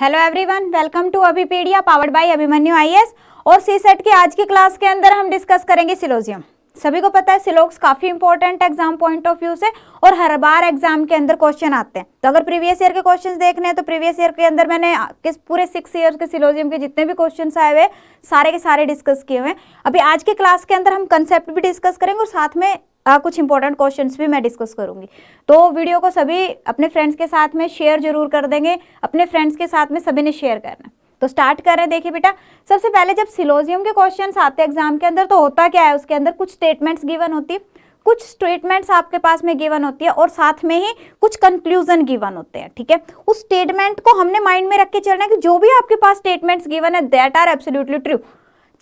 Hello everyone welcome to Abhipedia powered by Abhimanyu IAS और सी set की आज की क्लास के अंदर हम डिस्कस करेंगे सिलोजियम सभी को पता है सिलोक्स काफ़ी important exam point of view से और हर बार एग्जाम के अंदर क्वेश्चन आते हैं तो अगर प्रीवियस ईयर के क्वेश्चन देखने हैं तो प्रीवियस ईयर के अंदर मैंने किस पूरे सिक्स ईयर्स के सिलोजियम के जितने भी क्वेश्चन आए हुए सारे के सारे डिस्कस किए हुए अभी आज के क्लास के अंदर हम कंसेप्ट भी डिस्कस करेंगे और साथ में आ, कुछ इंपॉर्टेंट क्वेश्चंस भी मैं डिस्कस करूंगी तो वीडियो को सभी अपने फ्रेंड्स के साथ में शेयर जरूर कर देंगे अपने फ्रेंड्स के साथ में सभी ने शेयर करना तो स्टार्ट कर रहे हैं देखिए बेटा सबसे पहले जब सिलोजियम के क्वेश्चन आते हैं एग्जाम के अंदर तो होता क्या है उसके अंदर कुछ स्टेटमेंट्स गिवन होती है कुछ स्टेटमेंट्स आपके पास में गिवन होती है और साथ में ही कुछ कंक्लूजन गिवन होते हैं ठीक है उस स्टेटमेंट को हमने माइंड में रख के चलना है कि जो भी आपके पास स्टेटमेंट्स गिवन है दैट आर एब्सोल्युटली ट्रू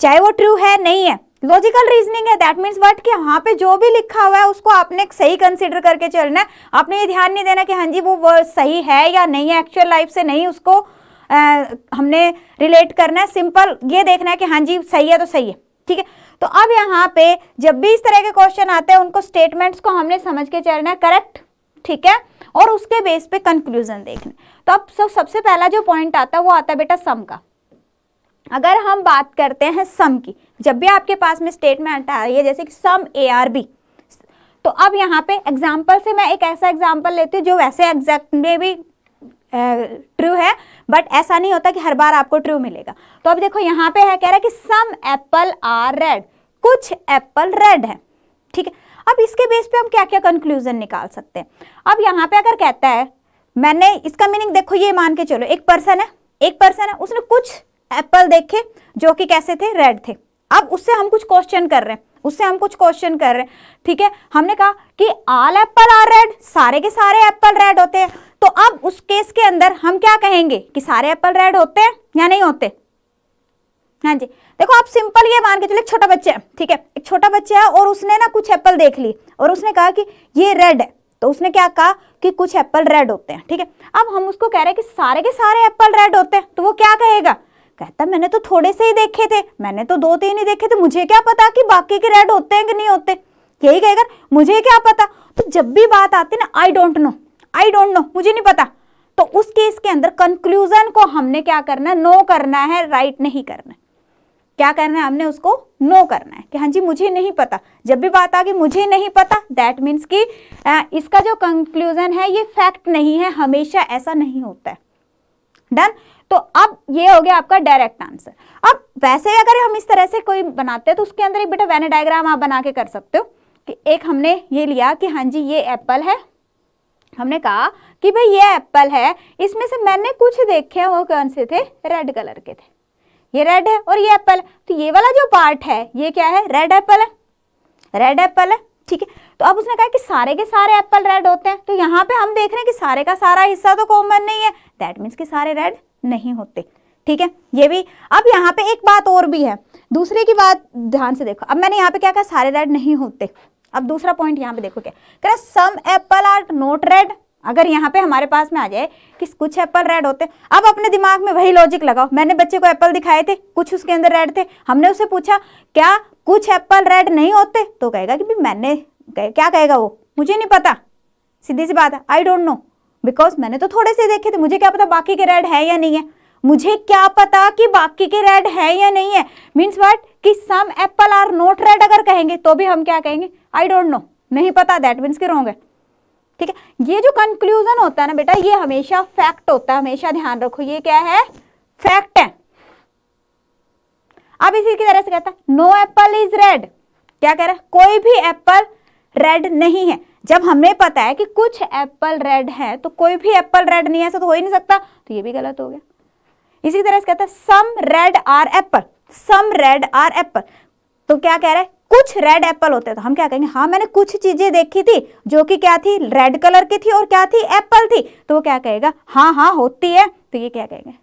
चाहे वो ट्रू है नहीं है लॉजिकल रीजनिंग है दैट मीन्स वट कि यहाँ पे जो भी लिखा हुआ है उसको आपने सही कंसिडर करके चलना है आपने ये ध्यान नहीं देना कि हाँ जी वो वर्ड सही है या नहीं है एक्चुअल लाइफ से नहीं उसको आ, हमने रिलेट करना है सिंपल ये देखना है कि हाँ जी सही है तो सही है ठीक है तो अब यहाँ पे जब भी इस तरह के क्वेश्चन आते हैं उनको स्टेटमेंट्स को हमने समझ के चलना है करेक्ट ठीक है और उसके बेस पे कंक्लूजन देखना तो अब सब सबसे पहला जो पॉइंट आता है वो आता है बेटा सम का अगर हम बात करते हैं सम की जब भी आपके पास में स्टेटमेंट आ रही है जैसे कि सम ए आर बी तो अब यहाँ पे एग्जाम्पल से मैं एक ऐसा एग्जाम्पल लेती हूँ जो वैसे एग्जैक्ट में भी ट्रू है बट ऐसा नहीं होता कि हर बार आपको ट्रू मिलेगा तो अब देखो यहाँ पे है कह रहा है कि सम एप्पल आर रेड कुछ एप्पल रेड है ठीक है अब इसके बेस पे हम क्या क्या कंक्लूजन निकाल सकते हैं अब यहाँ पे अगर कहता है मैंने इसका मीनिंग देखो ये मान के चलो एक पर्सन है एक पर्सन है उसने कुछ एप्पल देखे जो कि कैसे थे रेड थे अब उससे हम कुछ क्वेश्चन कर रहे हैं उससे हम कुछ क्वेश्चन कर रहे हैं ठीक है हमने कहा कि आल एप्पल आर रेड सारे के सारे एप्पल रेड होते हैं तो अब उस केस के अंदर हम क्या कहेंगे कि सारे एप्पल रेड होते हैं या नहीं होते हाँ जी देखो आप सिंपल ये मान के चलो एक छोटा बच्चा है ठीक है एक छोटा बच्चा है और उसने ना कुछ एप्पल देख ली और उसने कहा कि ये रेड है तो उसने क्या कहा कि कुछ एप्पल रेड होते हैं ठीक है अब हम उसको कह रहे हैं कि सारे के सारे एप्पल रेड होते हैं तो वो क्या कहेगा कहता मैंने तो थोड़े से ही देखे थे मैंने तो दो तीन ही देखे थे मुझे क्या पता कि बाकी के रेड होते हैं कि नहीं होते यही कहेगा मुझे क्या पता तो जब भी बात आती ना I don't know I don't know मुझे नहीं पता तो उस केस के अंदर कंक्लूजन को हमने क्या करना है नो करना है राइट नहीं करना क्या करना है हमने उसको नो करना है कि हाँ जी मुझे नहीं पता जब भी बात आ गई मुझे नहीं पता दैट मीन्स कि इसका जो कंक्लूजन है ये फैक्ट नहीं है हमेशा ऐसा नहीं होता है डन तो अब ये हो गया आपका डायरेक्ट आंसर अब वैसे अगर हम इस तरह से कोई बनाते हैं तो उसके अंदर एक बेटा वैन डायग्राम आप बना के कर सकते हो कि एक हमने ये लिया कि हाँ जी ये एप्पल है हमने कहा कि भाई ये एप्पल है इसमें से मैंने कुछ देखे वो कौन से थे रेड कलर के थे ये रेड है और ये एप्पल तो ये वाला जो पार्ट है ये क्या है रेड एप्पल है रेड एप्पल है ठीक है तो अब उसने कहा कि सारे के सारे एप्पल रेड होते हैं तो यहाँ पे हम देख रहे हैं कि सारे का सारा हिस्सा तो कॉमन नहीं है दैट मीन्स कि सारे रेड नहीं होते ठीक है ये भी अब यहाँ पे एक बात और भी है दूसरे की बात ध्यान से देखो अब मैंने यहाँ पे क्या कहा सारे रेड नहीं होते अब दूसरा पॉइंट यहाँ पे देखो क्या कह some apple are not red अगर यहाँ पे हमारे पास में आ जाए कि कुछ एप्पल रेड होते अब अपने दिमाग में वही लॉजिक लगाओ मैंने बच्चे को एप्पल दिखाए थे कुछ उसके अंदर रेड थे हमने उसे पूछा क्या कुछ एप्पल रेड नहीं होते तो कहेगा कि भी मैंने क्या कहेगा वो मुझे नहीं पता सीधी सी बात है आई डोंट नो बिकॉज मैंने तो थोड़े से देखे थे मुझे क्या पता बाकी के रेड है या नहीं है मुझे क्या पता कि बाकी के रेड है या नहीं है मीन्स वट कि some apple are not red अगर कहेंगे तो भी हम क्या कहेंगे आई डोंट नो नहीं पता दैट मीन्स के रोंग है ठीक है ये जो कंक्लूजन होता है ना बेटा ये हमेशा फैक्ट होता है हमेशा ध्यान रखो ये क्या है फैक्ट है अब इसी की तरह से कहता है नो एप्पल इज रेड क्या कह रहा है कोई भी एप्पल रेड नहीं है जब हमें पता है कि कुछ एप्पल रेड हैं तो कोई भी एप्पल रेड नहीं है ऐसा तो हो ही नहीं सकता तो ये भी गलत हो गया इसी तरह से कहता है some red are apple some red are apple तो क्या कह रहा है कुछ रेड एप्पल होते हैं तो हम क्या कहेंगे हाँ मैंने कुछ चीजें देखी थी जो कि क्या थी रेड कलर की थी और क्या थी एप्पल थी तो वो क्या कहेगा हाँ हाँ होती है तो ये क्या कहेंगे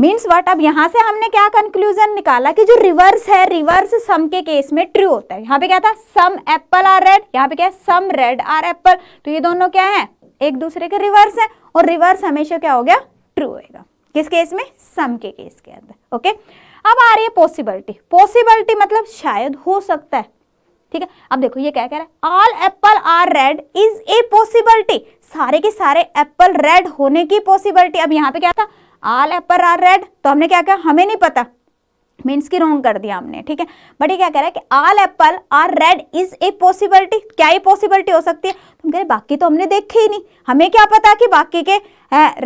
मीन्स वट अब यहाँ से हमने क्या कंक्लूजन निकाला कि जो रिवर्स है रिवर्स सम के केस में ट्रू होता है यहाँ पे क्या था सम एप्पल आर रेड यहाँ पे क्या है सम रेड आर एप्पल तो ये दोनों क्या है एक दूसरे के रिवर्स है और रिवर्स हमेशा क्या हो गया ट्रू होएगा किस केस में सम के केस के अंदर ओके अब आ रही है पॉसिबिलिटी पॉसिबिलिटी मतलब शायद हो सकता है ठीक है अब देखो ये क्या कह रहा है all apple are red is a possibility सारे के सारे एप्पल रेड होने की पॉसिबिलिटी अब यहाँ पे क्या था आल एपर आर रेड तो हमने क्या कहा हमें नहीं पता मीन्स की रॉन्ग कर दिया हमने ठीक है बट ये क्या कह रहा है कि all apple are red is a possibility क्या ये पॉसिबिलिटी हो सकती है तुम तो कह रहे बाकी तो हमने देखे ही नहीं हमें क्या पता कि बाकी के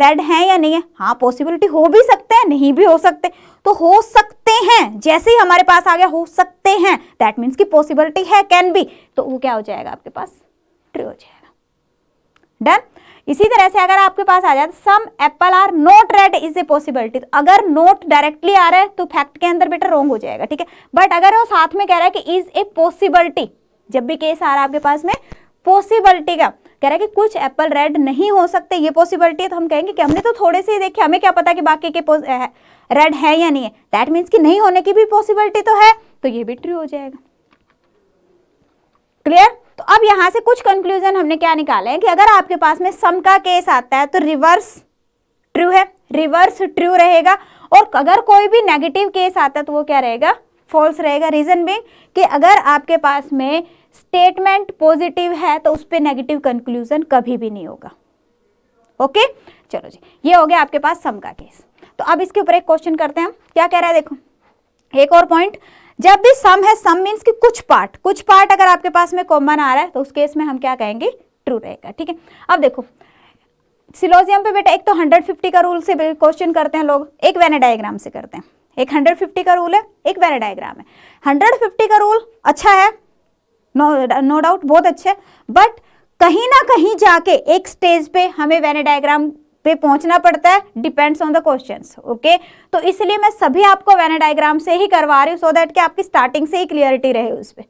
रेड हैं या नहीं है हाँ पॉसिबिलिटी हो भी सकते हैं नहीं भी हो सकते तो हो सकते हैं जैसे ही हमारे पास आ गया हो सकते हैं दैट मीन्स की पॉसिबिलिटी है कैन बी तो वो क्या हो जाएगा आपके पास ट्रू हो जाएगा डन इसी तरह से अगर आपके पास आ जाए some apple are not red is a possibility अगर नोट डायरेक्टली आ रहा है तो फैक्ट के अंदर बेटा रॉन्ग हो जाएगा ठीक है बट अगर वो साथ में कह रहा है कि इज ए पॉसिबिलिटी जब भी केस आ रहा है आपके पास में पॉसिबिलिटी का कह रहा है कि कुछ एप्पल रेड नहीं हो सकते ये पॉसिबिलिटी है तो हम कहेंगे कि हमने तो थोड़े से देखे हमें क्या पता कि बाकी के रेड है या नहीं है दैट मीन्स कि नहीं होने की भी पॉसिबिलिटी तो है तो ये भी ट्रू हो जाएगा क्लियर तो अब यहां से कुछ कंक्लूजन हमने क्या निकाले हैं कि अगर आपके पास में सम का केस आता है तो रिवर्स ट्रू है रिवर्स ट्रू रहेगा और अगर कोई भी नेगेटिव केस आता है तो वो क्या रहेगा फॉल्स रहेगा रीजन बिंग कि अगर आपके पास में स्टेटमेंट पॉजिटिव है तो उस पर नेगेटिव कंक्लूजन कभी भी नहीं होगा ओके चलो जी ये हो गया आपके पास सम का केस तो अब इसके ऊपर एक क्वेश्चन करते हैं हम क्या कह रहा है देखो एक और पॉइंट जब भी सम है सम मीन्स कि कुछ पार्ट कुछ पार्ट अगर आपके पास में कॉमन आ रहा है तो उस केस में हम क्या कहेंगे ट्रू रहेगा ठीक है अब देखो सिलोजियम पे बेटा एक तो 150 का रूल से क्वेश्चन करते हैं लोग एक वैने डायग्राम से करते हैं एक 150 का रूल है एक वैने डायग्राम है 150 का रूल अच्छा है नो नो डाउट बहुत अच्छा है बट कहीं ना कहीं जाके एक स्टेज पे हमें वैने डायग्राम पे पहुंचना पड़ता है depends on the question okay तो इसलिए मैं सभी आपको वेन डायग्राम से ही करवा रही हूँ सो दैट कि आपकी स्टार्टिंग से ही क्लियरिटी रहे उस पर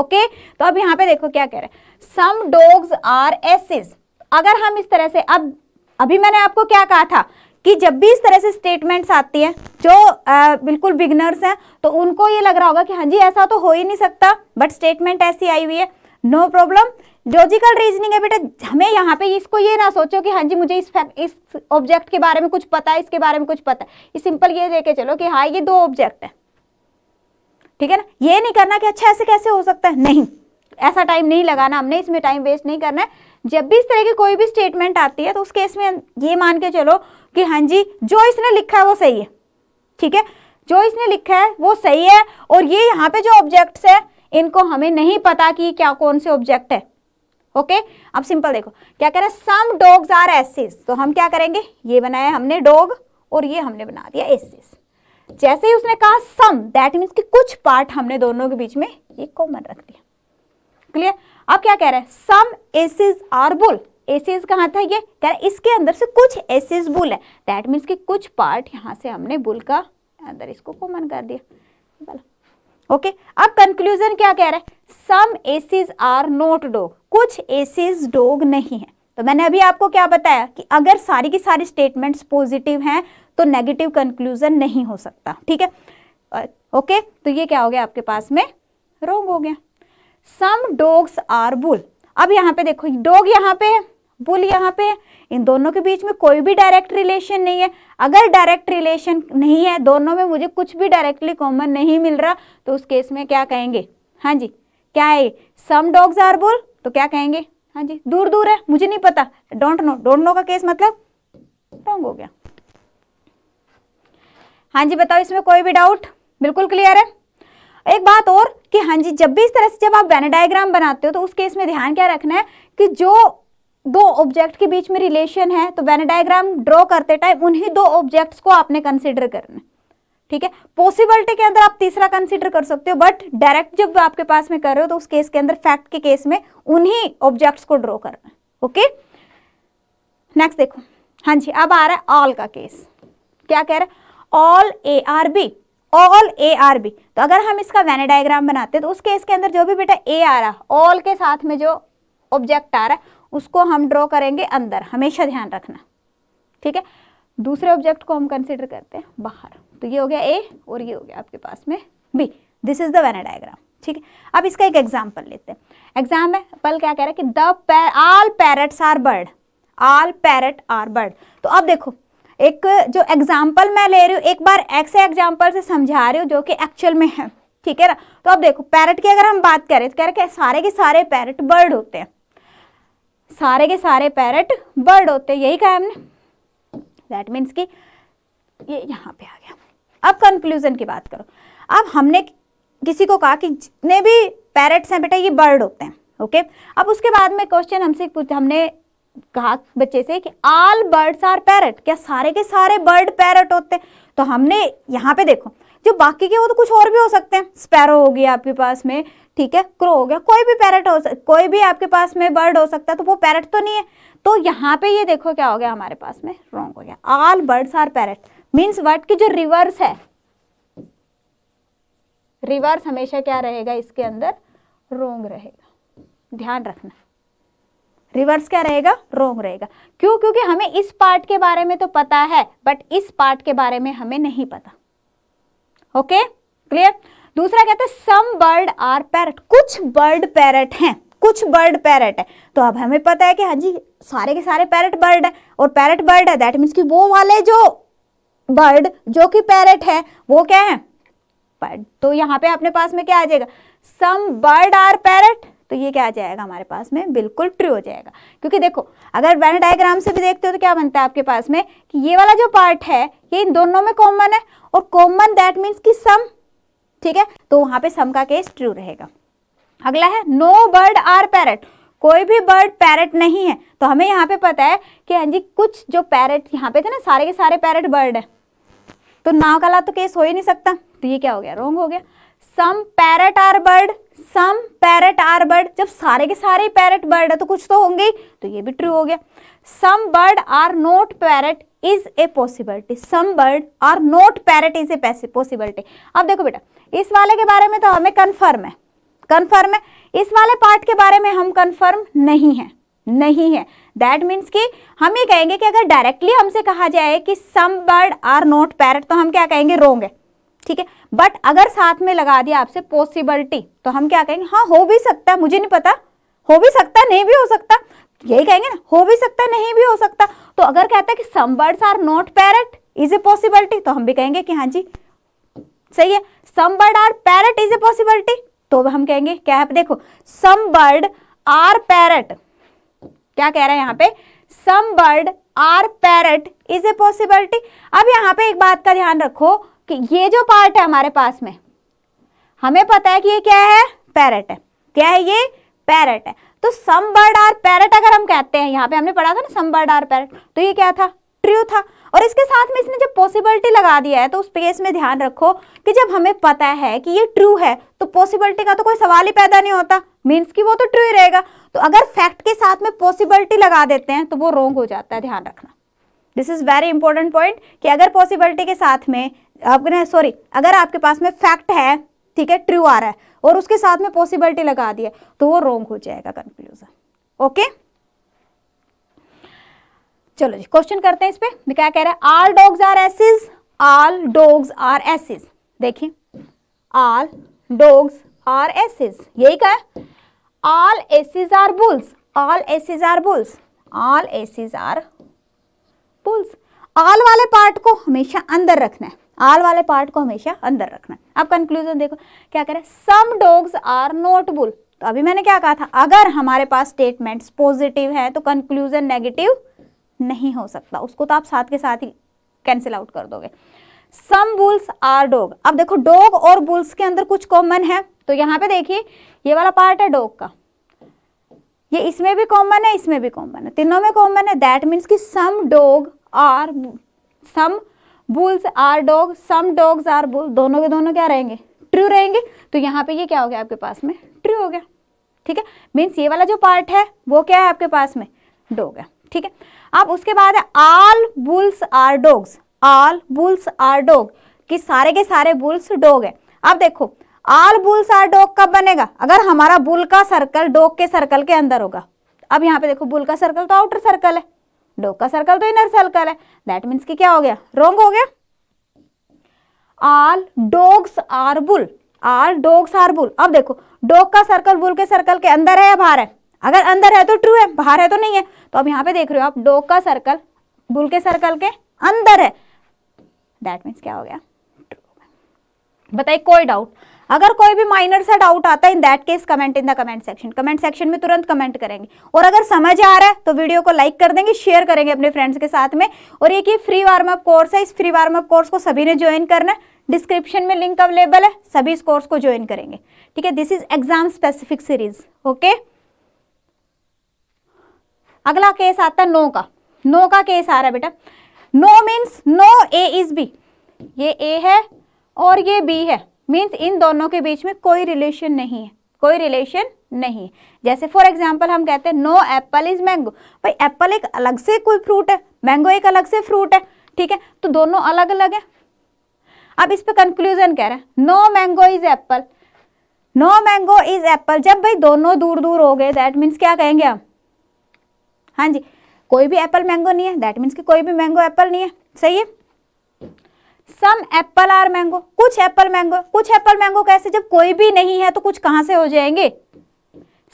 ओके तो अब यहाँ पे देखो क्या कह रहे हैं सम डोग्स आर एसिस अगर हम इस तरह से अब अभी मैंने आपको क्या कहा था कि जब भी इस तरह से स्टेटमेंट्स आती हैं जो आ, बिल्कुल बिगनर्स हैं तो उनको ये लग रहा होगा कि हाँ जी ऐसा तो हो ही नहीं सकता बट स्टेटमेंट ऐसी आई हुई है no no problem logical reasoning है बेटा हमें यहाँ पे इसको ये ना सोचो कि हाँ जी मुझे इस इस ऑब्जेक्ट के बारे में कुछ पता है इसके बारे में कुछ पता है सिंपल ये लेके चलो कि हाँ ये दो ऑब्जेक्ट है ठीक है ना ये नहीं करना कि अच्छा ऐसे कैसे हो सकता है नहीं ऐसा टाइम नहीं लगाना हमने इसमें टाइम वेस्ट नहीं करना है जब भी इस तरह की कोई भी स्टेटमेंट आती है तो उस केस में ये मान के चलो कि हाँ जी जो इसने लिखा है वो सही है ठीक है जो इसने लिखा है वो सही है और ये यहाँ पे जो ऑब्जेक्ट्स है इनको हमें नहीं पता कि क्या कौन से ऑब्जेक्ट है ओके okay? अब सिंपल देखो क्या कह रहा है सम डॉग्स आर एसिस तो हम क्या करेंगे ये बनाया हमने डॉग और ये हमने बना दिया एसिस जैसे ही उसने कहा सम दैट मीन्स कि कुछ पार्ट हमने दोनों के बीच में ये कॉमन रख दिया क्लियर अब क्या कह रहा है सम एसिस आर बुल एसिस कहाँ था ये कह रहा है इसके अंदर से कुछ एसिस बुल है दैट मीन्स कि कुछ पार्ट यहाँ से हमने बुल का अंदर इसको कॉमन कर दिया बोला ओके अब कंक्लूजन क्या कह रहा है some asses are not dog कुछ एसिस डोग नहीं है तो मैंने अभी आपको क्या बताया कि अगर सारी की सारी स्टेटमेंट्स पॉजिटिव हैं तो नेगेटिव कंक्लूजन नहीं हो सकता ठीक है ओके तो ये क्या हो गया आपके पास में रोग हो गया सम डोग्स आर बुल अब यहाँ पे देखो डोग यहाँ पे है बुल यहाँ पे इन दोनों के बीच में कोई भी डायरेक्ट रिलेशन नहीं है अगर डायरेक्ट रिलेशन नहीं है दोनों में मुझे कुछ भी डायरेक्टली कॉमन नहीं मिल रहा तो उस केस में क्या कहेंगे हाँ जी क्या है सम डॉग्स आर बुल तो क्या कहेंगे हाँ जी दूर दूर है मुझे नहीं पता डोंट नो डोंट नो का केस मतलब रॉन्ग हो गया हाँ जी बताओ इसमें कोई भी डाउट बिल्कुल क्लियर है एक बात और कि हाँ जी जब भी इस तरह से जब आप वेन डायग्राम बनाते हो तो उस केस में ध्यान क्या रखना है कि जो दो ऑब्जेक्ट के बीच में रिलेशन है तो वेन डायग्राम ड्रॉ करते टाइम उन्हीं दो ऑब्जेक्ट्स को आपने कंसिडर करना ठीक है पॉसिबिलिटी के अंदर आप तीसरा कंसिडर कर सकते हो बट डायरेक्ट जब आपके पास में कर रहे हो तो उस केस के अंदर फैक्ट के केस में उन्हीं ऑब्जेक्ट्स को ड्रॉ करना ओके नेक्स्ट देखो हाँ जी अब आ रहा है ऑल का केस क्या कह रहे है all A are B all A are B तो अगर हम इसका वेन डायग्राम बनाते हैं तो उस केस के अंदर जो भी बेटा ए आ रहा ऑल के साथ में जो ऑब्जेक्ट आ रहा है उसको हम ड्रॉ करेंगे अंदर हमेशा ध्यान रखना ठीक है दूसरे ऑब्जेक्ट को हम कंसिडर करते हैं बाहर तो ये हो गया ए और ये हो गया आपके पास में B this is the Venn diagram ठीक है अब इसका एक एग्जाम्पल लेते हैं एग्जाम है पल क्या कह रहा है कि the all parrots are bird all parrot are bird तो अब देखो एक जो एग्जाम्पल मैं ले रही हूँ एक बार ऐसे एग्जाम्पल से समझा रही हूँ जो कि एक्चुअल में है ठीक है ना तो अब देखो पैरट की अगर हम बात करें तो कह रहे हैं सारे के सारे पैरट बर्ड होते हैं सारे के सारे पैरट बर्ड होते यही कहा हमने दैट मीन्स कि ये यहाँ पे आ गया अब कंक्लूजन की बात करो अब हमने किसी को कहा कि जितने भी पैरट्स हैं बेटा ये बर्ड होते हैं ओके अब उसके बाद में क्वेश्चन हमसे हमने कहा बच्चे से कि ऑल बर्ड्स आर पैरट क्या सारे के सारे बर्ड पैरट होते हैं तो हमने यहाँ पे देखो जो बाकी के वो तो कुछ और भी हो सकते हैं स्पैरो हो गया आपके पास में ठीक है क्रो हो गया कोई भी पैरट हो सकता कोई भी आपके पास में बर्ड हो सकता है तो वो पैरट तो नहीं है तो यहाँ पे ये देखो क्या हो गया हमारे पास में रॉन्ग हो गया all birds are parrot means word की जो रिवर्स है रिवर्स हमेशा क्या रहेगा इसके अंदर रोंग रहेगा ध्यान रखना रिवर्स क्या रहेगा रोंग रहेगा क्यों क्योंकि हमें इस पार्ट के बारे में तो पता है बट इस पार्ट के बारे में हमें नहीं पता ओके क्लियर दूसरा कहते हैं सम बर्ड आर पैरट कुछ बर्ड पैरट हैं कुछ बर्ड पैरट है तो अब हमें पता है कि हाँ जी सारे के सारे पैरट बर्ड है और पैरट बर्ड है दैट मीन्स कि वो वाले जो बर्ड जो कि पैरट है वो क्या है बर्ड तो यहाँ पे अपने पास में क्या आ जाएगा सम बर्ड आर पैरट तो ये क्या आ जाएगा हमारे पास में बिल्कुल ट्रू हो जाएगा क्योंकि देखो अगर वेन डायग्राम से भी देखते हो तो क्या बनता है आपके पास में कि ये वाला जो पार्ट है ये इन दोनों में कॉमन है और कॉमन दैट मीन्स कि सम ठीक है तो वहाँ पे सम का केस ट्रू रहेगा अगला है नो बर्ड आर पैरट कोई भी बर्ड पैरट नहीं है तो हमें यहाँ पे पता है कि हाँ जी कुछ जो पैरट यहाँ पे थे ना सारे के सारे पैरट बर्ड है तो नाव का ला तो केस हो ही नहीं सकता तो ये क्या हो गया रोंग हो गया some parrot are bird some parrot are bird जब सारे के सारे पैरट बर्ड है तो कुछ तो होंगे तो ये भी ट्रू हो गया some bird are not parrot is a possibility some bird are not parrot is a possibility अब देखो बेटा इस वाले के बारे में तो हमें कन्फर्म है कन्फर्म है इस वाले पार्ट के बारे में हम कन्फर्म नहीं है नहीं है दैट मीन्स कि हम ये कहेंगे कि अगर डायरेक्टली हमसे कहा जाए कि some bird are not parrot तो हम क्या कहेंगे रोंग है ठीक है बट अगर साथ में लगा दिया आपसे पॉसिबिलिटी तो हम क्या कहेंगे हाँ हो भी सकता है मुझे नहीं पता हो भी सकता नहीं भी हो सकता यही कहेंगे ना हो भी सकता नहीं भी हो सकता तो अगर कहता है कि some birds are not parrot is a possibility तो हम भी कहेंगे कि हाँ जी सही है some bird are parrot is a possibility तो हम कहेंगे क्या है देखो सम बर्ड आर पैरट क्या कह रहा है यहाँ पे some bird are parrot is a possibility अब यहाँ पे एक बात का ध्यान रखो कि ये जो पार्ट है हमारे पास में हमें पता है कि ये क्या है पैरट है क्या है ये पैरट है तो सम बर्ड आर पैरेट अगर हम कहते हैं यहाँ पे हमने पढ़ा था ना सम बर्ड आर पैरेट तो ये क्या था ट्रू था और इसके साथ में इसने जब पॉसिबिलिटी लगा दिया है तो उस पेस में ध्यान रखो कि जब हमें पता है कि ये ट्रू है तो पॉसिबिलिटी का तो कोई सवाल ही पैदा नहीं होता मीन्स कि वो तो ट्रू ही रहेगा तो अगर फैक्ट के साथ में पॉसिबिलिटी लगा देते हैं तो वो रोंग हो जाता है ध्यान रखना this is very important point कि अगर पॉसिबिलिटी के साथ में आपने सॉरी अगर आपके पास में फैक्ट है ठीक है ट्रू आ रहा है और उसके साथ में पॉसिबिलिटी लगा दिए तो वो रॉन्ग हो जाएगा कंक्लूजन ओके चलो जी क्वेश्चन करते हैं इस पर क्या कह रहा है all dogs are asses all dogs are asses देखिए आल डॉग्स आर एसिस यही कहा all asses are bulls all asses are bulls all asses are bulls all वाले पार्ट को हमेशा अंदर रखना है आल वाले पार्ट को हमेशा अंदर रखना अब कंक्लूजन देखो क्या करें some dogs are not bull तो अभी मैंने क्या कहा था अगर हमारे पास स्टेटमेंट्स पॉजिटिव है तो कंक्लूजन नेगेटिव नहीं हो सकता उसको तो आप साथ के साथ ही कैंसिल आउट कर दोगे सम बुल्स आर डॉग अब देखो डॉग और बुल्स के अंदर कुछ कॉमन है तो यहाँ पे देखिए ये वाला पार्ट है डॉग का ये इसमें भी कॉमन है इसमें भी कॉमन है तीनों में कॉमन है दैट मीन्स की some dog are some bulls are dog some dogs are bull दोनों के दोनों क्या रहेंगे ट्रू रहेंगे तो यहाँ पे ये क्या हो गया आपके पास में ट्रू हो गया ठीक है मीन्स ये वाला जो पार्ट है वो क्या है आपके पास में डॉग है ठीक है अब उसके बाद all bulls are dogs all bulls are dog कि सारे के सारे बुल्स डॉग है अब देखो आल बुल्स आर डॉग कब बनेगा अगर हमारा बुल का सर्कल डॉग के सर्कल के अंदर होगा अब यहाँ पे देखो बुल का सर्कल तो आउटर सर्कल है डो का सर्कल तो इनर सर्कल है दैट मीन्स कि क्या हो गया रोंग हो गया all dogs are bull are dogs are bull अब देखो डोग का सर्कल बुल के सर्कल के अंदर है या बाहर है अगर अंदर है तो ट्रू है बाहर है तो नहीं है तो अब यहाँ पे देख रहे हो आप डोग का सर्कल बुल के सर्कल के अंदर है दैट मीन्स क्या हो गया बताइए कोई डाउट अगर कोई भी माइनर सा डाउट आता है in that case comment in the comment section comment section में तुरंत कमेंट करेंगे और अगर समझ आ रहा है तो वीडियो को लाइक कर देंगे शेयर करेंगे अपने फ्रेंड्स के साथ में और एक ही फ्री वार्म अप कोर्स है इस फ्री वार्म अप कोर्स को सभी ने ज्वाइन करना है डिस्क्रिप्शन में लिंक अवेलेबल है सभी इस कोर्स को ज्वाइन करेंगे ठीक है this is exam specific series okay अगला केस आता है नो का नो का केस आ रहा है बेटा no means no A is B ये ए है और ये बी है मीन्स इन दोनों के बीच में कोई रिलेशन नहीं है कोई रिलेशन नहीं जैसे फॉर एग्जाम्पल हम कहते हैं नो एप्पल इज मैंगो भाई एप्पल एक अलग से कोई फ्रूट है मैंगो एक अलग से फ्रूट है ठीक है तो दोनों अलग अलग है अब इस पे कंक्लूजन कह रहे हैं no mango is apple no mango is apple जब भाई दोनों दूर दूर हो गए दैट मीन्स क्या कहेंगे हम हाँ जी कोई भी एप्पल मैंगो नहीं है दैट मीन्स कि कोई भी मैंगो एप्पल नहीं है सही है सम एप्पल आर मैंगो कुछ एप्पल मैंगो कुछ एप्पल मैंगो कैसे जब कोई भी नहीं है तो कुछ कहां से हो जाएंगे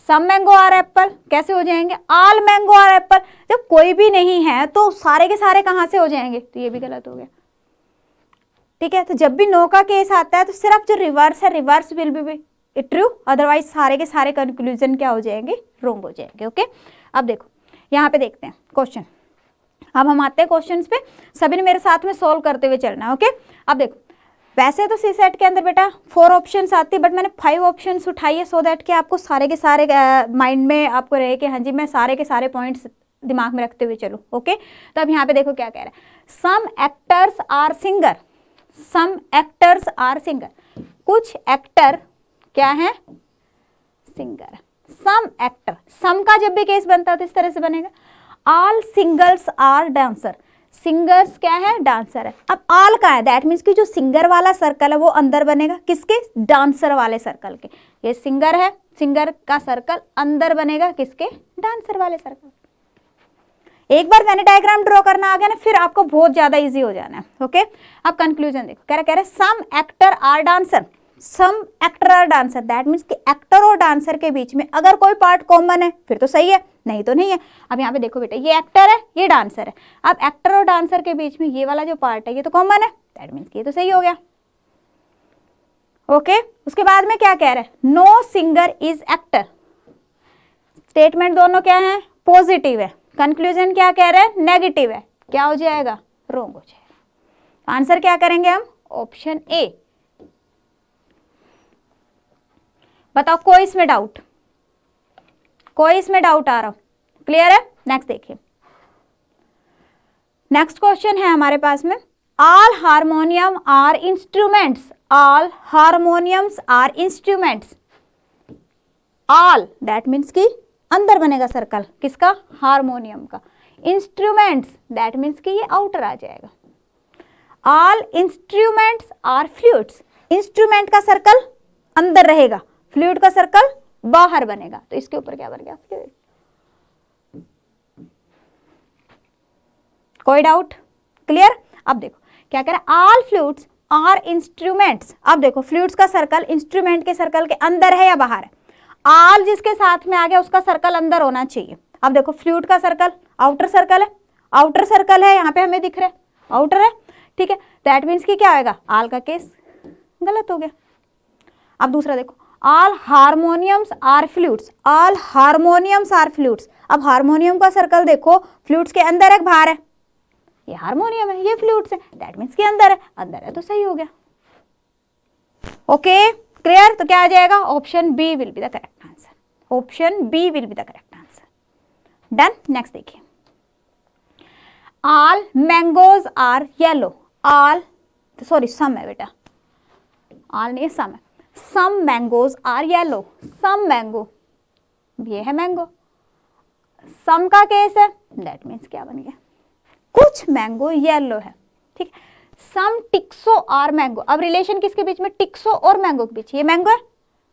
सम मैंगो आर एप्पल कैसे हो जाएंगे आल मैंगो आर एप्पल जब कोई भी नहीं है तो सारे के सारे कहां से हो जाएंगे तो ये भी गलत हो गया ठीक है तो जब भी नो का केस आता है तो सिर्फ जो रिवर्स है reverse will be true otherwise सारे के सारे कंक्लूजन क्या हो जाएंगे रोंग हो जाएंगे ओके अब देखो यहाँ पे देखते हैं क्वेश्चन अब हम आते हैं क्वेश्चंस पे सभी ने मेरे साथ में सोल्व करते हुए चलना है ओके अब देखो वैसे तो सी सेट के अंदर बेटा फोर ऑप्शंस आती है बट मैंने फाइव ऑप्शंस उठाई है सो दैट कि आपको सारे के सारे माइंड में आपको रहे कि हाँ जी मैं सारे के सारे पॉइंट्स दिमाग में रखते हुए चलूँ ओके तो अब यहाँ पे देखो क्या कह रहे हैं some actors are singer some actors are singer कुछ एक्टर क्या है सिंगर सम एक्टर सम का जब भी केस बनता है तो इस तरह से बनेगा all singers are dancer singers क्या है डांसर है अब ऑल का है दैट मीन्स कि जो सिंगर वाला सर्कल है वो अंदर बनेगा किसके डांसर वाले सर्कल के ये सिंगर है सिंगर का सर्कल अंदर बनेगा किसके डांसर वाले सर्कल एक बार मैंने डायग्राम ड्रॉ करना आ गया ना फिर आपको बहुत ज़्यादा इजी हो जाना है ओके अब कंक्लूजन देखो कह रहा कह रहे some actor are dancer some actor are dancer that means कि एक्टर और डांसर के बीच में अगर कोई पार्ट कॉमन है फिर तो सही है नहीं तो नहीं है अब यहाँ पे देखो बेटा ये एक्टर है ये डांसर है अब एक्टर और डांसर के बीच में ये वाला जो पार्ट है ये तो कॉमन है दैट मीन्स ये तो सही हो गया ओके okay? उसके बाद में क्या कह रहा है no singer is actor statement दोनों क्या है पॉजिटिव है कंक्लूजन क्या कह रहे हैं नेगेटिव है क्या हो जाएगा रोंग हो जाएगा आंसर क्या करेंगे हम ऑप्शन ए बताओ कोई इसमें डाउट कोई इसमें डाउट आ रहा क्लियर है नेक्स्ट देखिए नेक्स्ट क्वेश्चन है हमारे पास में all harmonium are instruments all harmoniums are instruments all that means की अंदर बनेगा सर्कल किसका हारमोनियम का इंस्ट्रूमेंट्स दैट मीन्स की ये आउटर आ जाएगा all instruments are flutes instrument का सर्कल अंदर रहेगा फ्लूट का सर्कल बाहर बनेगा तो इसके ऊपर क्या बन गया फिर कोई डाउट क्लियर अब देखो क्या कह रहा है ऑल फ्लूट्स आर इंस्ट्रूमेंट्स अब देखो फ्लूट्स का सर्कल इंस्ट्रूमेंट के सर्कल के अंदर है या बाहर है आल जिसके साथ में आ गया उसका सर्कल अंदर होना चाहिए अब देखो फ्लूट का सर्कल आउटर सर्कल है आउटर सर्कल है यहाँ पे हमें दिख रहा है आउटर है ठीक है दैट मीन्स कि क्या आएगा आल का केस गलत हो गया अब दूसरा देखो all harmoniums are flutes all harmoniums are flutes अब हारमोनियम का सर्कल देखो फ्लूट्स के अंदर एक बाहर है ये हारमोनियम है ये फ्लूट्स है दैट मीन्स के अंदर है अंदर है तो सही हो गया ओके okay, क्लियर तो क्या आ जाएगा option B will be the correct answer option B will be the correct answer done next देखिए all mangoes are yellow all sorry some है बेटा ऑल नहीं सम है some mangoes are yellow some mango ये है mango सम का case है that means क्या बन गया कुछ मैंगो येलो है ठीक है सम टिक्सो आर मैंगो अब रिलेशन किसके बीच में टिक्सो और मैंगो के बीच ये मैंगो है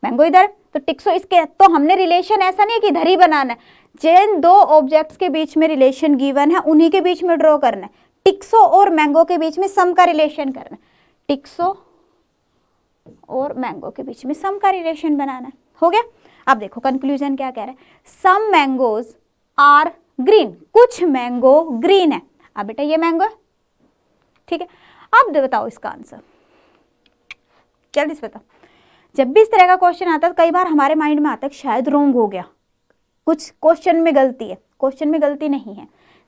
मैंगो इधर तो टिक्सो इसके तो हमने रिलेशन ऐसा नहीं है कि इधर ही बनाना है जिन दो ऑब्जेक्ट्स के बीच में रिलेशन गिवन है उन्हीं के बीच में ड्रॉ करना है टिक्सो और मैंगो के बीच में सम का रिलेशन करना है टिक्सो और मैंगो के बीच में सम का रिलेशन बनाना है हो गया अब देखो कंक्लूजन क्या कह रहा है सम मैंगोज आर ग्रीन कुछ मैंगो ग्रीन है अब बेटा ये मैंगो है ठीक है अब बताओ इसका आंसर जल्दी से बताओ जब भी इस तरह का क्वेश्चन आता है तो कई बार हमारे माइंड में आता है शायद रोंग हो गया कुछ क्वेश्चन में गलती है क्वेश्चन में गलती नहीं है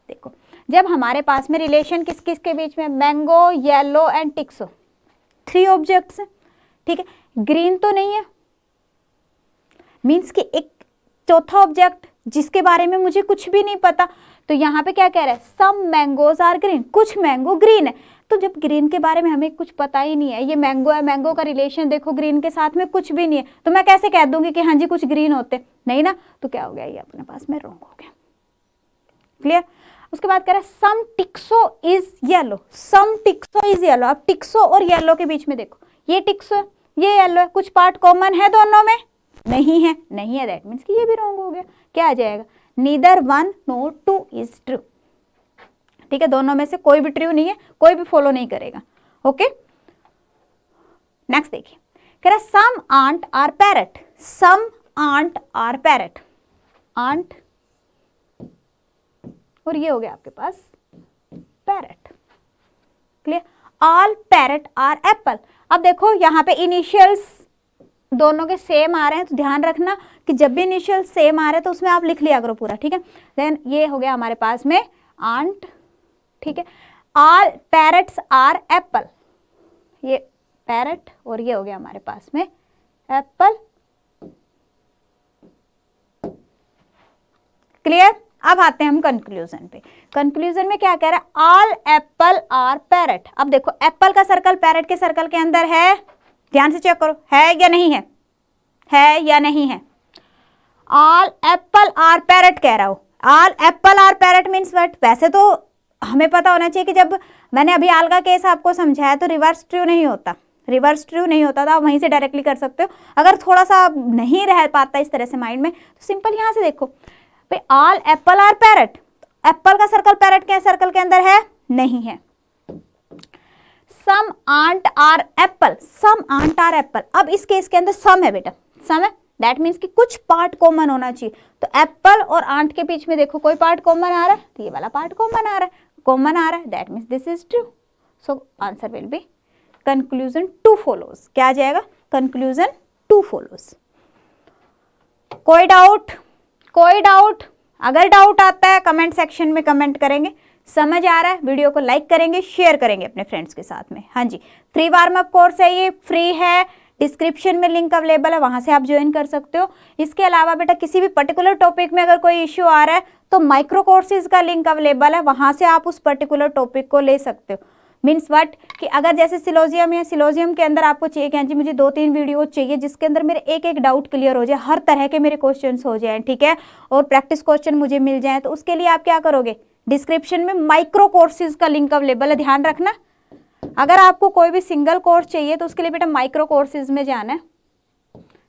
देखो जब हमारे पास में रिलेशन किस किस के बीच में मैंगो येलो एंड टिक्सो थ्री ऑब्जेक्ट्स हैं ठीक है ग्रीन तो नहीं है मीन्स कि एक चौथा ऑब्जेक्ट जिसके बारे में मुझे कुछ भी नहीं पता तो यहाँ पे क्या कह रहा है सम मैंगोज आर ग्रीन कुछ मैंगो ग्रीन है तो जब ग्रीन के बारे में हमें कुछ पता ही नहीं है ये मैंगो है मैंगो का रिलेशन देखो ग्रीन के साथ में कुछ भी नहीं है तो मैं कैसे कह दूंगी कि हाँ जी कुछ ग्रीन होते नहीं ना तो क्या हो गया ये अपने पास में रोंग हो गया क्लियर उसके बाद कह रहा है सम टिक्सो इज येलो सम टिक्सो इज येलो अब टिक्सो और येलो के बीच में देखो ये टिक्सो है ये येलो है कुछ पार्ट कॉमन है दोनों में नहीं है नहीं है दैट मीन्स कि ये भी रॉन्ग हो गया क्या आ जाएगा neither one no two is true ठीक है दोनों में से कोई भी ट्रू नहीं है कोई भी फॉलो नहीं करेगा ओके नेक्स्ट देखिए कह रहा some ant are parrot some ant are parrot ant और ये हो गया आपके पास parrot clear all parrot are apple अब देखो यहाँ पे इनिशियल्स दोनों के सेम आ रहे हैं तो ध्यान रखना कि जब भी इनिशियल सेम आ रहे हैं तो उसमें आप लिख लिया करो पूरा ठीक है देन ये हो गया हमारे पास में आंट ठीक है आल पैरट्स आर एप्पल ये पैरट और ये हो गया हमारे पास में एप्पल क्लियर अब आते हैं हम कंक्लूजन पे कंक्लूजन में क्या कह रहा है ऑल एप्पल आर पैरट अब देखो एप्पल का सर्कल पैरट के सर्कल के अंदर है ध्यान से चेक करो है या नहीं है है या नहीं है ऑल एप्पल आर पैरट कह रहा हो all apple are parrot means what वैसे तो हमें पता होना चाहिए कि जब मैंने अभी आल का केस आपको समझाया तो रिवर्स ट्रू नहीं होता रिवर्स ट्रू नहीं होता था आप वहीं से डायरेक्टली कर सकते हो अगर थोड़ा सा नहीं रह पाता इस तरह से माइंड में तो सिंपल यहाँ से देखो पे all apple are parrot apple का सर्कल पैरट के सर्कल के अंदर है नहीं है some ant are apple some ant are apple अब इस केस के अंदर सम है बेटा सम है दैट मीन्स कि कुछ पार्ट कॉमन होना चाहिए तो एप्पल और आंट के बीच में देखो कोई पार्ट कॉमन आ रहा है तो ये वाला पार्ट कॉमन आ रहा है कॉमन आ रहा है that means this is true so answer will be conclusion two follows क्या आ जाएगा कंक्लूजन टू फॉलोज कोई डाउट कोई डाउट अगर डाउट आता है कमेंट सेक्शन में कमेंट करेंगे समझ आ रहा है वीडियो को लाइक करेंगे शेयर करेंगे अपने फ्रेंड्स के साथ में हाँ जी फ्री वार्म अप कोर्स है ये फ्री है डिस्क्रिप्शन में लिंक अवेलेबल है वहाँ से आप ज्वाइन कर सकते हो इसके अलावा बेटा किसी भी पर्टिकुलर टॉपिक में अगर कोई इश्यू आ रहा है तो माइक्रो कोर्सेज का लिंक अवेलेबल है वहाँ से आप उस पर्टिकुलर टॉपिक को ले सकते हो मीन्स वट कि अगर जैसे सिलोजियम है सिलोजियम के अंदर आपको चाहिए कि हाँ जी मुझे दो तीन वीडियो चाहिए जिसके अंदर मेरे एक एक डाउट क्लियर हो जाए हर तरह के मेरे क्वेश्चन हो जाए ठीक है और प्रैक्टिस क्वेश्चन मुझे मिल जाए तो उसके लिए आप क्या करोगे डिस्क्रिप्शन में माइक्रो कोर्सेज का लिंक अवेलेबल है ध्यान रखना अगर आपको कोई भी सिंगल कोर्स चाहिए तो उसके लिए बेटा माइक्रो कोर्सेज में जाना है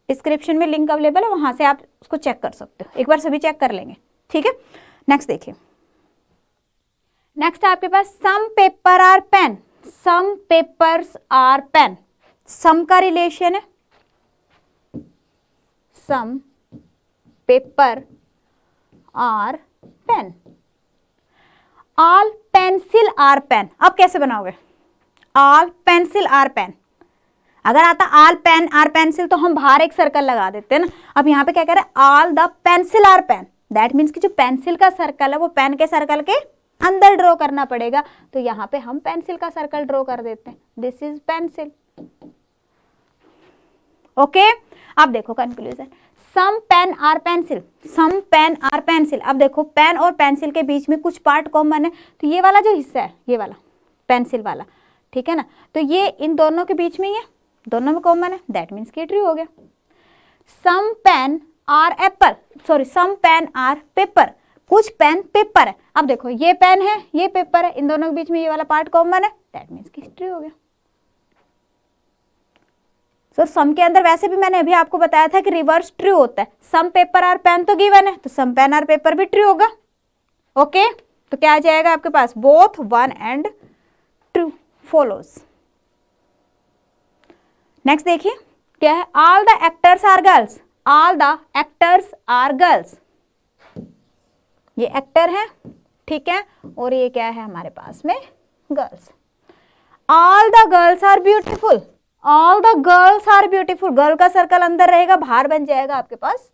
डिस्क्रिप्शन में लिंक अवेलेबल है वहाँ से आप उसको चेक कर सकते हो एक बार सभी चेक कर लेंगे ठीक है नेक्स्ट देखिए नेक्स्ट आपके पास some paper are pen some papers are pen some का रिलेशन है some paper are pen all pencil are pen अब कैसे बनाओगे आल पेंसिल आर पेन अगर आता आल पेन आर पेंसिल तो हम बाहर एक सर्कल लगा देते हैं ना अब यहां पे क्या कह रहे हैं all the pencil are pen that means कि जो पेंसिल का सर्कल है वो पेन के सर्कल के अंदर ड्रॉ करना पड़ेगा तो यहाँ पे हम पेंसिल का सर्कल ड्रॉ कर देते हैं दिस इज पेंसिल ओके अब देखो conclusion some pen are pencil some pen are pencil अब देखो पेन और पेंसिल के बीच में कुछ पार्ट कॉमन है तो ये वाला जो हिस्सा है ये वाला पेंसिल वाला ठीक है ना तो ये इन दोनों के बीच में ही है दोनों में कॉमन है दैट मीन्स के हो गया some pen are apple sorry some pen are paper कुछ पेन पेपर अब देखो ये पेन है ये पेपर है इन दोनों के बीच में ये वाला पार्ट कॉमन है दैट मीन्स की हिस्ट्री हो गया सो so, सम के अंदर वैसे भी मैंने अभी आपको बताया था कि रिवर्स ट्रू होता है सम पेपर आर पेन तो गिवन है तो सम पेन आर पेपर भी ट्रू होगा ओके okay? तो क्या आ जाएगा आपके पास both one and true follows next देखिए क्या है all the actors are girls all the actors are girls ये एक्टर है ठीक है और ये क्या है हमारे पास में girls all the girls are beautiful all the girls are beautiful girl का सर्कल अंदर रहेगा बाहर बन जाएगा आपके पास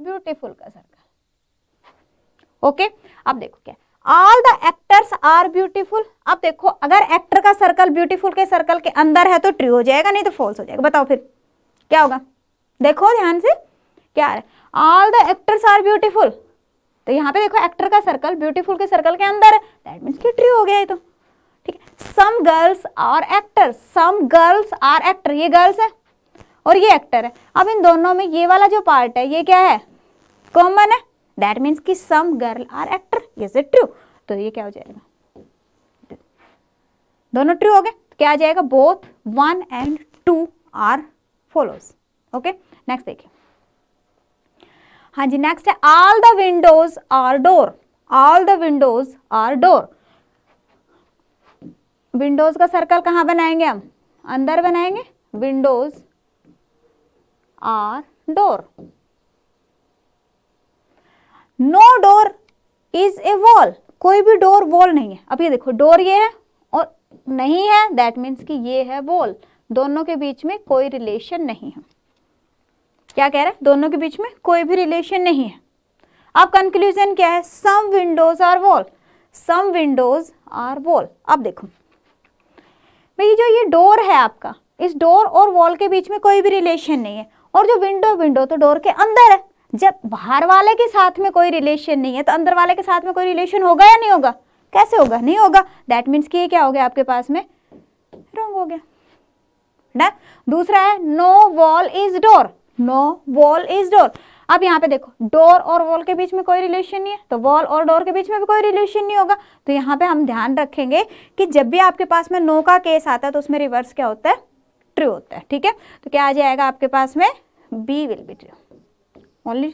ब्यूटीफुल का सर्कल ओके अब देखो क्या all the actors are beautiful अब देखो अगर एक्टर का सर्कल ब्यूटीफुल के सर्कल के अंदर है तो ट्रू हो जाएगा नहीं तो फॉल्स हो जाएगा बताओ फिर क्या होगा देखो ध्यान से क्या all the actors are beautiful तो यहाँ पे देखो एक्टर का सर्कल ब्यूटीफुल के सर्कल के अंदर दैट मीन्स की ट्रू हो गया ये तो ठीक है some girls are actor some girls are actor ये गर्ल्स है और ये एक्टर है अब इन दोनों में ये वाला जो पार्ट है ये क्या है कॉमन है दैट मीन्स की सम गर्ल आर एक्टर ये से ट्रू तो ये क्या हो जाएगा दोनों ट्रू हो गए तो क्या आ जाएगा both one and two are follows okay next देखिए हाँ जी नेक्स्ट है all the windows are door all the windows are door windows का सर्कल कहाँ बनाएंगे हम अंदर बनाएंगे windows are door no door is a wall कोई भी डोर वॉल नहीं है अब ये देखो डोर ये है और नहीं है दैट मीन्स कि ये है वॉल दोनों के बीच में कोई रिलेशन नहीं है क्या कह रहा है दोनों के बीच में कोई भी रिलेशन नहीं है अब कंक्लूजन क्या है some windows are wall some windows are wall अब देखो भाई जो ये डोर है आपका इस डोर और वॉल के बीच में कोई भी रिलेशन नहीं है और जो विंडो विंडो तो डोर के अंदर है जब बाहर वाले के साथ में कोई रिलेशन नहीं है तो अंदर वाले के साथ में कोई रिलेशन होगा या नहीं होगा कैसे होगा नहीं होगा दैट मीन्स कि ये क्या हो गया आपके पास में रॉन्ग हो गया ना दूसरा है no wall is door no wall is door अब यहाँ पे देखो डोर और वॉल के बीच में कोई रिलेशन नहीं है तो वॉल और डोर के बीच में भी कोई रिलेशन नहीं होगा तो यहाँ पे हम ध्यान रखेंगे कि जब भी आपके पास में नो का केस आता है तो उसमें रिवर्स क्या होता है ट्रू होता है ठीक है तो क्या आ जाएगा आपके पास में B will be true only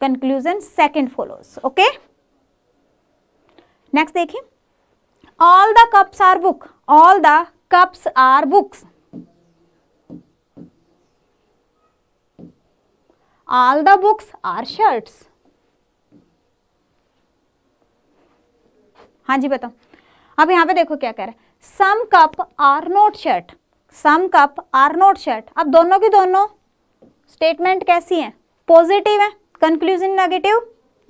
conclusion second follows okay next देखिए all the cups are book all the cups are books all the books are shirts हाँ जी बताओ अब यहाँ पे देखो क्या कह रहा है some cup are not shirt some cup are not shirt अब दोनों की दोनों स्टेटमेंट कैसी है पॉजिटिव है कंक्लूजन नेगेटिव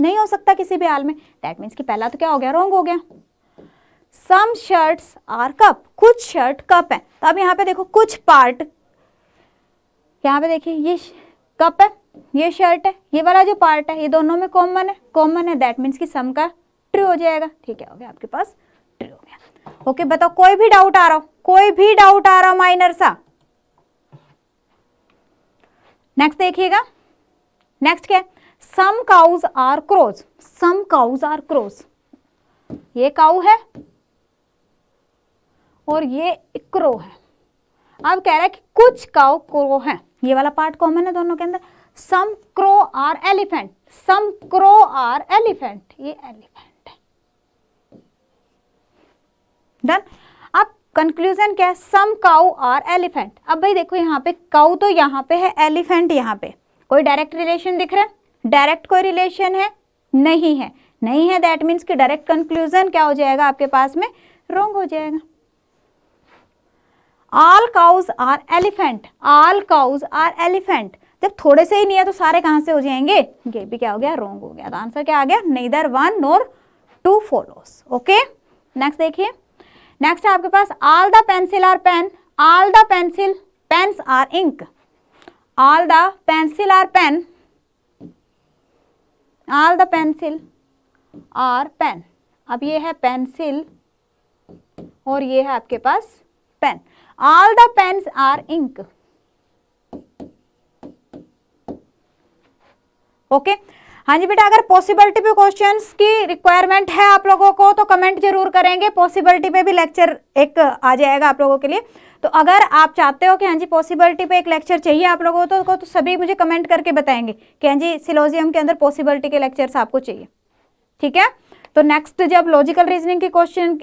नहीं हो सकता किसी भी हाल में दैट मीन्स कि पहला तो क्या हो गया रॉन्ग हो गया सम शर्ट्स आर कप कुछ शर्ट कप है तो अब यहाँ पे देखो कुछ पार्ट यहाँ पे देखिए ये कप है ये शर्ट है ये वाला जो पार्ट है ये दोनों में कॉमन है कॉमन है दैट मीन्स कि सम का ट्रू हो जाएगा ठीक है हो गया आपके पास ट्रू हो गया ओके बताओ कोई भी डाउट आ रहा हो कोई भी डाउट आ रहा हो माइनर सा नेक्स्ट देखिएगा नेक्स्ट क्या है some cows are crows some cows are crows ये काउ है और ये क्रो है अब कह रहा है कि कुछ काउ क्रो है ये वाला पार्ट कॉमन है दोनों के अंदर some crow are elephant some crow are elephant ये एलिफेंट है डन अब कंक्लूजन क्या है सम काउ आर एलिफेंट अब भाई देखो यहां पे काउ तो यहां पे है एलिफेंट यहाँ पे कोई डायरेक्ट रिलेशन दिख रहा है डायरेक्ट कोई रिलेशन है नहीं है नहीं है दैट मीन्स कि डायरेक्ट कंक्लूजन क्या हो जाएगा आपके पास में रॉन्ग हो जाएगा all cows are elephant all cows are elephant जब थोड़े से ही नहीं है तो सारे कहां से हो जाएंगे ये भी क्या हो गया रोंग हो गया तो आंसर क्या आ गया neither one nor two follows okay next देखिए नेक्स्ट आपके पास all the pencil are pen all the pencil pens are ink all the pencil are pen all the pencil are pen अब ये है पेंसिल और ये है आपके पास pen all the pens are ink okay हाँ जी बेटा अगर पॉसिबिलिटी पे क्वेश्चंस की रिक्वायरमेंट है आप लोगों को तो कमेंट जरूर करेंगे पॉसिबिलिटी पे भी लेक्चर एक आ जाएगा आप लोगों के लिए तो अगर आप चाहते हो कि हाँ जी पॉसिबिलिटी पे एक लेक्चर चाहिए आप लोगों को तो, तो सभी मुझे कमेंट करके बताएंगे कि हाँ जी सिलोजियम के अंदर पॉसिबिलिटी के लेक्चर्स आपको चाहिए ठीक है तो नेक्स्ट जब लॉजिकल रीजनिंग की क्वेश्चन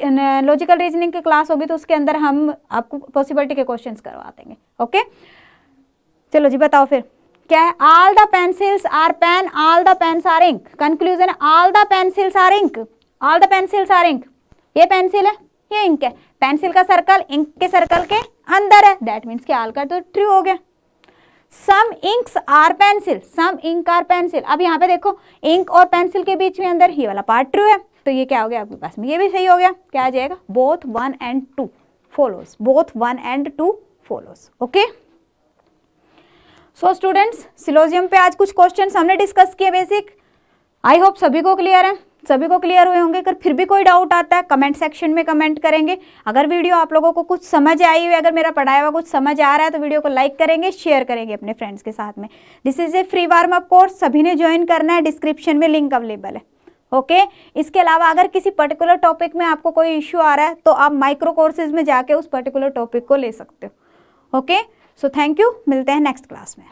लॉजिकल रीजनिंग की क्लास होगी तो उसके अंदर हम आपको पॉसिबिलिटी के क्वेश्चन करवा देंगे ओके चलो जी बताओ फिर क्या है all the pencils are pen all the pens are ink conclusion all the pencils are ink all the pencils are ink ये पेंसिल है ये इंक है पेंसिल का सर्कल इंक के सर्कल के अंदर है दैट मीन्स कि ऑल का तो ट्रू हो गया some inks are pencil some ink are pencil अब यहाँ पे देखो इंक और पेंसिल के बीच में अंदर ये वाला पार्ट ट्रू है तो ये क्या हो गया आपके पास में ये भी सही हो गया क्या आ जाएगा both one and two follows both one and two follows okay so students syllogism पे आज कुछ क्वेश्चन हमने डिस्कस किए बेसिक आई होप सभी को क्लियर है सभी को क्लियर हुए होंगे अगर फिर भी कोई डाउट आता है कमेंट सेक्शन में कमेंट करेंगे अगर वीडियो आप लोगों को कुछ समझ आई हुई अगर मेरा पढ़ाया हुआ कुछ समझ आ रहा है तो वीडियो को लाइक करेंगे शेयर करेंगे अपने फ्रेंड्स के साथ में this is a free warm up course सभी ने ज्वाइन करना है डिस्क्रिप्शन में लिंक अवेलेबल है ओके okay? इसके अलावा अगर किसी पर्टिकुलर टॉपिक में आपको कोई इश्यू आ रहा है तो आप माइक्रो कोर्सेज में जाके उस पर्टिकुलर टॉपिक को ले सकते हो okay okay? So thank you मिलते हैं नेक्स्ट क्लास में